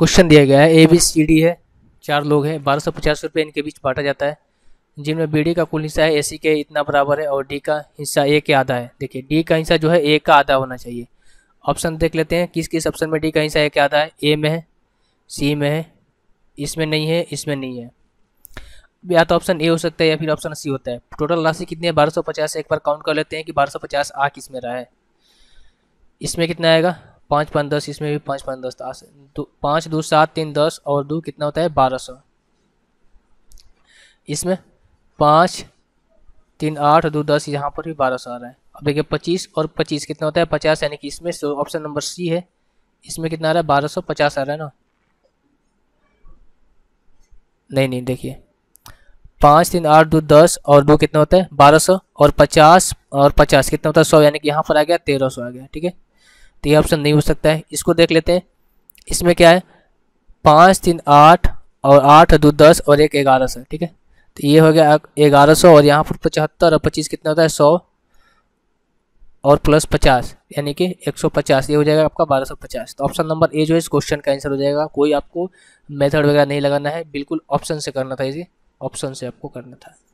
question दिया गया है ए बी सी डी है चार लोग हैं बारह सौ पचास रुपये इनके बीच बांटा जाता है जिनमें बी डी का कुल हिस्सा है ए सी के इतना बराबर है और डी का हिस्सा ए के आधा है देखिए डी का हिस्सा जो है ए का आधा होना चाहिए ऑप्शन देख लेते हैं किस किस ऑप्शन में डी का हिस्सा ए के आधा है ए में है सी में है इसमें नहीं है इसमें नहीं है या तो ऑप्शन ए हो सकता है या फिर ऑप्शन सी होता है टोटल राशि कितनी है बारह सौ पचास एक बार काउंट कर लेते हैं कि बारह सौ पचास आ किस में रहा है इसमें कितना आएगा पाँच पाँच दस इसमें भी पाँच पाँच दस दो पाँच दो सात तीन दस और दो कितना होता है बारह सौ इसमें पाँच तीन आठ दो दस यहाँ पर भी बारह सौ आ रहा है अब देखिए पच्चीस और पच्चीस कितना होता है पचास यानी कि इसमें सो ऑप्शन नंबर सी है इसमें कितना आ रहा है बारह सौ पचास आ रहा है ना नहीं नहीं देखिए पाँच तीन आठ दो दस और दो कितना होता है बारह सौ और पचास और पचास कितना होता है सौ यानी कि यहाँ पर आ गया तेरह सौ आ गया ठीक है तो ये ऑप्शन नहीं हो सकता है इसको देख लेते हैं इसमें क्या है पाँच तीन आठ और आठ दो दस और एक ग्यारह सौ ठीक है तो ये हो गया ग्यारह सौ और यहाँ पर पचहत्तर और पच्चीस कितना होता है सौ और प्लस पचास यानी कि एक सौ पचास ये हो जाएगा आपका बारह सौ पचास तो ऑप्शन नंबर ए जो है इस क्वेश्चन का आंसर हो जाएगा कोई आपको मेथड वगैरह नहीं लगाना है बिल्कुल ऑप्शन से करना था इसे ऑप्शन से आपको करना था